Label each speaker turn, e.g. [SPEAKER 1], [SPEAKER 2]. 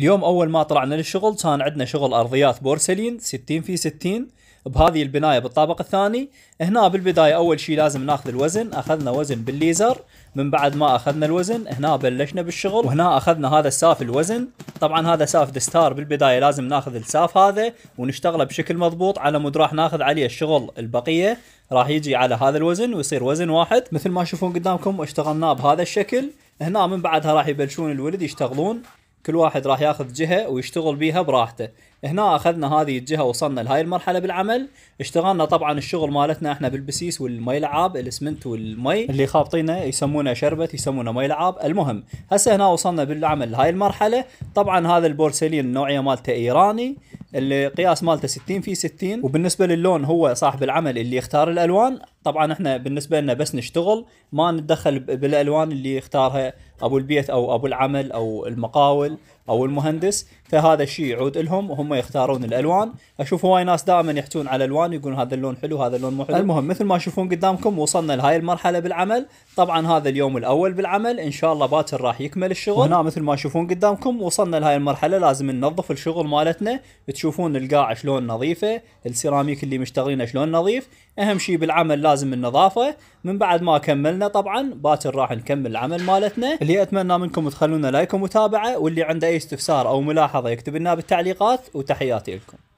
[SPEAKER 1] اليوم اول ما طلعنا للشغل كان عندنا شغل ارضيات بورسلين 60 في 60 بهذه البنايه بالطابق الثاني هنا بالبدايه اول شيء لازم ناخذ الوزن اخذنا وزن بالليزر من بعد ما اخذنا الوزن هنا بلشنا بالشغل وهنا اخذنا هذا الساف الوزن طبعا هذا ساف دستار بالبدايه لازم ناخذ الساف هذا ونشتغله بشكل مضبوط على مود راح ناخذ عليه الشغل البقيه راح يجي على هذا الوزن ويصير وزن واحد مثل ما تشوفون قدامكم اشتغلناه بهذا الشكل هنا من بعدها راح يبلشون الولد يشتغلون كل واحد راح ياخذ جهه ويشتغل بيها براحته هنا اخذنا هذه الجهه وصلنا لهاي المرحله بالعمل اشتغلنا طبعا الشغل مالتنا احنا بالبسيس والمي لعاب الاسمنت والمي اللي خابطينه يسمونه شربت يسمونه مي لعاب المهم هسه هنا وصلنا بالعمل لهاي المرحله طبعا هذا البورسلين النوعيه مالته ايراني القياس مالته 60 في 60 وبالنسبه للون هو صاحب العمل اللي يختار الالوان طبعا احنا بالنسبه لنا بس نشتغل ما نتدخل بالالوان اللي يختارها ابو البيت او ابو العمل او المقاول او المهندس فهذا الشيء يعود لهم وهم يختارون الالوان اشوف هواي ناس دائما يحتون على الالوان يقولون هذا اللون حلو هذا اللون مو حلو المهم مثل ما تشوفون قدامكم وصلنا لهاي المرحله بالعمل طبعا هذا اليوم الاول بالعمل ان شاء الله باكر راح يكمل الشغل هنا مثل ما تشوفون قدامكم وصلنا لهاي المرحله لازم ننظف الشغل مالتنا تشوفون القاع شلون نظيفه السيراميك اللي مشتغلينه شلون نظيف اهم شيء بالعمل لازم النظافه من بعد ما كملنا طبعا باكر راح نكمل العمل مالتنا اللي اتمنى منكم تخلونا لايك ومتابعه واللي عنده اي استفسار او ملاحظه يكتب لنا بالتعليقات وتحياتي لكم